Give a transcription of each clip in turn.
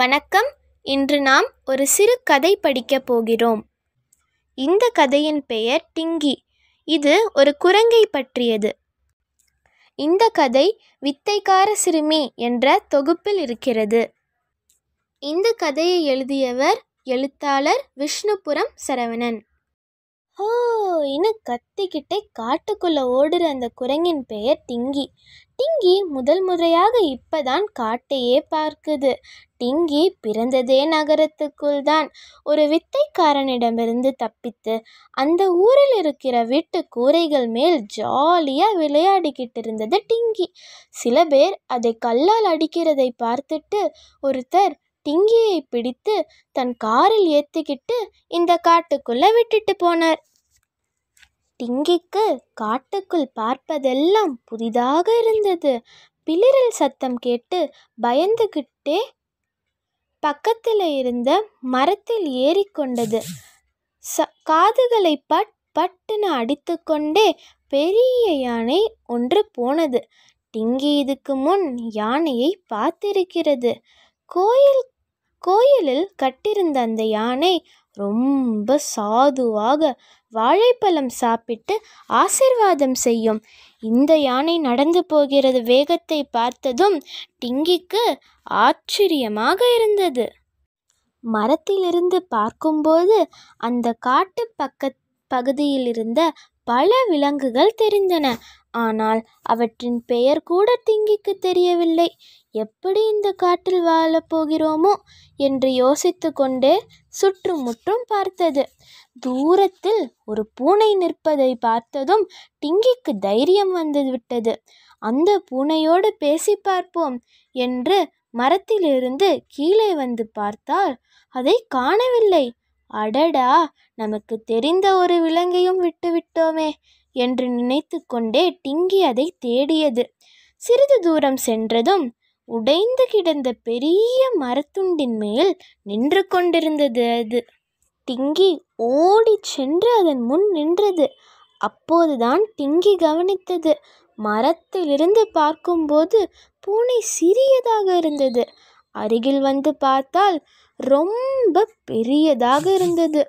வணக்கம் இன்று நாம் ஒரு சிறு கதை படிக்கப் போகிறோம் இந்த கதையின் பெயர் டிங்கி இது ஒரு குரங்கை பற்றியது இந்த கதை வித்தைக்கார சிறுமி என்ற தொகுப்பில் இருக்கிறது இந்த கதையை எழுதியவர் எழுத்தாளர் விஷ்ணுபுரம் சரவணன் ஹோ இன்னும் கத்திக்கிட்டே காட்டுக்குள்ளே ஓடுற அந்த குரங்கின் பெயர் டிங்கி டிங்கி முதல் முறையாக இப்பதான் காட்டையே பார்க்குது டிங்கி பிறந்ததே நகரத்துக்குள் தான் ஒரு வித்தைக்காரனிடமிருந்து தப்பித்து அந்த ஊரில் இருக்கிற வீட்டு கூரைகள் மேல் ஜாலியாக விளையாடிக்கிட்டு இருந்தது டிங்கி சில பேர் அதை கல்லால் அடிக்கிறதை பார்த்துட்டு ஒருத்தர் டிங்கியை பிடித்து தன் காரில் ஏற்றிக்கிட்டு இந்த காட்டுக்குள்ளே விட்டுட்டு போனார் டிங்கிக்கு காட்டுக்குள் பார்ப்பதெல்லாம் புதிதாக இருந்தது பிளிரல் சத்தம் கேட்டு பயந்துகிட்டே பக்கத்தில் இருந்த மரத்தில் ஏறிக்கொண்டது ச காதுகளை பட் பட்டுன்னு அடித்துக்கொண்டே பெரிய யானை ஒன்று போனது டிங்கி இதுக்கு முன் யானையை பார்த்திருக்கிறது கோயில் கோயிலில் கட்டியிருந்த அந்த யானை ரொம்ப சாதுவாக வாழைப்பழம் சாப்பிட்டு ஆசிர்வாதம் செய்யும் இந்த யானை நடந்து போகிறது வேகத்தை பார்த்ததும் டிங்கிக்கு ஆச்சரியமாக இருந்தது மரத்திலிருந்து பார்க்கும்போது அந்த காட்டு பக்க பகுதியில் இருந்த பல விலங்குகள் தெரிந்தன ஆனால் அவற்றின் பெயர் கூட திங்கிக்கு தெரியவில்லை எப்படி இந்த காட்டில் வாழப் போகிறோமோ என்று யோசித்து கொண்டே சுற்றுமுற்றும் பார்த்தது தூரத்தில் ஒரு பூனை நிற்பதை பார்த்ததும் டிங்கிக்கு தைரியம் வந்துவிட்டது அந்த பூனையோடு பேசி பார்ப்போம் என்று மரத்திலிருந்து கீழே வந்து பார்த்தால் அதை காணவில்லை அடடா நமக்கு தெரிந்த ஒரு விலங்கையும் விட்டுவிட்டோமே என்று நினைத்து கொண்டே டிங்கி அதை தேடியது சிறிது தூரம் சென்றதும் உடைந்து கிடந்த பெரிய மரத்துண்டின் மேல் நின்று கொண்டிருந்தது அது டிங்கி ஓடி சென்று அதன் முன் நின்றது அப்போதுதான் டிங்கி கவனித்தது மரத்திலிருந்து பார்க்கும்போது பூனை சிறியதாக இருந்தது அருகில் வந்து பார்த்தால் ரொம்ப பெரியதாக இருந்தது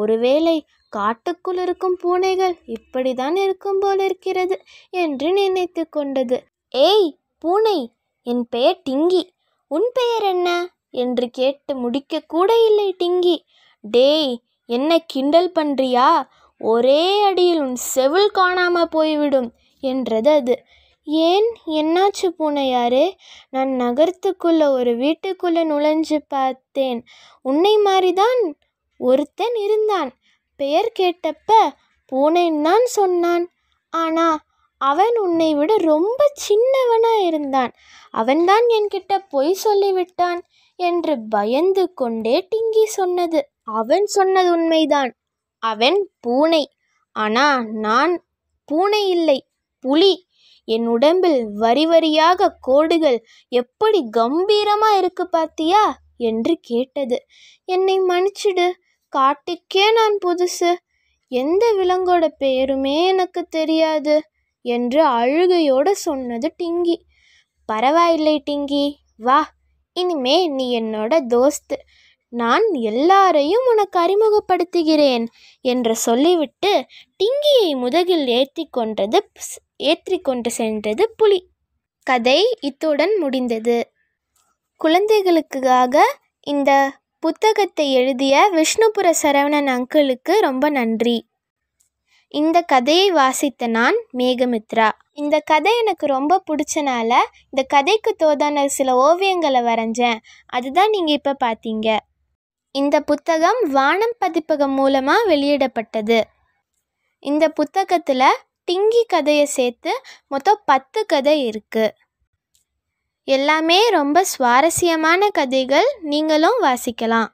ஒருவேளை காட்டுக்குள் இருக்கும் பூனைகள் இப்படிதான் இருக்கும் போல் இருக்கிறது என்று நினைத்து கொண்டது ஏய் பூனை என் பெயர் டிங்கி உன் பெயர் என்ன என்று கேட்டு முடிக்க கூட இல்லை டிங்கி டேய் என்ன கிண்டல் பண்றியா ஒரே அடியில் உன் செவில் காணாம போய்விடும் என்றது அது ஏன் என்னாச்சு பூனையாரே நான் நகரத்துக்குள்ள ஒரு வீட்டுக்குள்ள நுழைஞ்சு பார்த்தேன் உன்னை மாதிரிதான் ஒருத்தன் இருந்தான் பெயர் கேட்டப்ப பூனைன்னு தான் சொன்னான் ஆனா அவன் உன்னை விட ரொம்ப சின்னவனா இருந்தான் அவன்தான் என்கிட்ட பொய் சொல்லிவிட்டான் என்று பயந்து கொண்டே டிங்கி சொன்னது அவன் சொன்னது உண்மைதான் அவன் பூனை ஆனா நான் பூனை இல்லை புலி என் உடம்பில் வரி வரியாக கோடுகள் எப்படி கம்பீரமா இருக்கு பாத்தியா என்று கேட்டது என்னை மன்னிச்சிடு காட்டுக்கே நான் புதுசு எந்த விலங்கோட பெயருமே எனக்கு தெரியாது என்று அழுகையோடு சொன்னது டிங்கி பரவாயில்லை டிங்கி வா இனிமே நீ என்னோட தோஸ்து நான் எல்லாரையும் உனக்கு அறிமுகப்படுத்துகிறேன் என்று சொல்லிவிட்டு டிங்கியை முதகில் ஏற்றி கொன்றது ஏற்றி கொண்டு சென்றது புலி கதை இத்துடன் முடிந்தது குழந்தைகளுக்காக இந்த புத்தகத்தை எழுதிய விஷ்ணுபுர சரவணன் அங்கிளுக்கு ரொம்ப நன்றி இந்த கதையை வாசித்த நான் மேகமித்ரா இந்த கதை எனக்கு ரொம்ப பிடிச்சனால இந்த கதைக்கு தோதான சில ஓவியங்களை வரைஞ்சேன் அதுதான் நீங்கள் இப்போ பார்த்தீங்க இந்த புத்தகம் வானம் பதிப்பகம் மூலமாக வெளியிடப்பட்டது இந்த புத்தகத்தில் டிங்கி கதையை சேர்த்து மொத்தம் பத்து கதை இருக்குது எல்லாமே ரொம்ப சுவாரஸ்யமான கதைகள் நீங்களும் வாசிக்கலாம்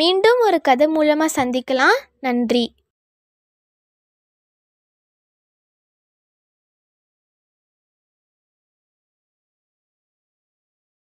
மீண்டும் ஒரு கதை மூலமாக சந்திக்கலாம் நன்றி